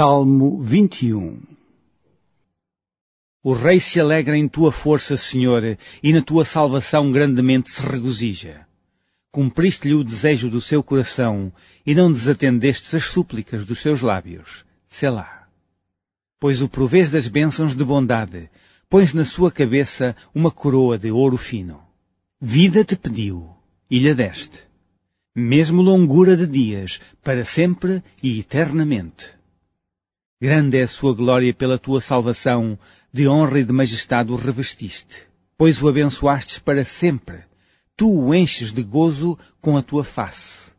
Salmo 21 O rei se alegra em tua força, Senhor, e na tua salvação grandemente se regozija. Cumpriste-lhe o desejo do seu coração, e não desatendestes as súplicas dos seus lábios. Selá. Pois o provês das bênçãos de bondade, pões na sua cabeça uma coroa de ouro fino. Vida te pediu, e lhe deste. Mesmo longura de dias, para sempre e eternamente. Grande é a sua glória pela tua salvação, de honra e de majestade o revestiste, pois o abençoastes para sempre. Tu o enches de gozo com a tua face.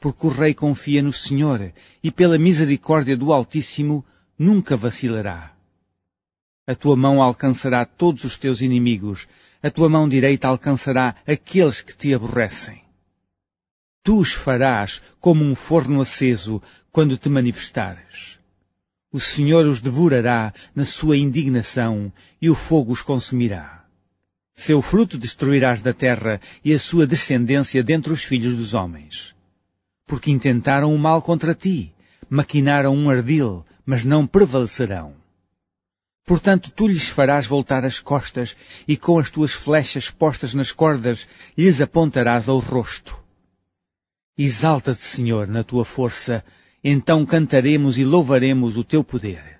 Porque o rei confia no Senhor, e pela misericórdia do Altíssimo nunca vacilará. A tua mão alcançará todos os teus inimigos, a tua mão direita alcançará aqueles que te aborrecem. Tu os farás como um forno aceso quando te manifestares. O Senhor os devorará na sua indignação e o fogo os consumirá. Seu fruto destruirás da terra e a sua descendência dentre os filhos dos homens. Porque intentaram o mal contra ti, maquinaram um ardil, mas não prevalecerão. Portanto, tu lhes farás voltar as costas e com as tuas flechas postas nas cordas lhes apontarás ao rosto. Exalta-te, Senhor, na tua força então cantaremos e louvaremos o teu poder.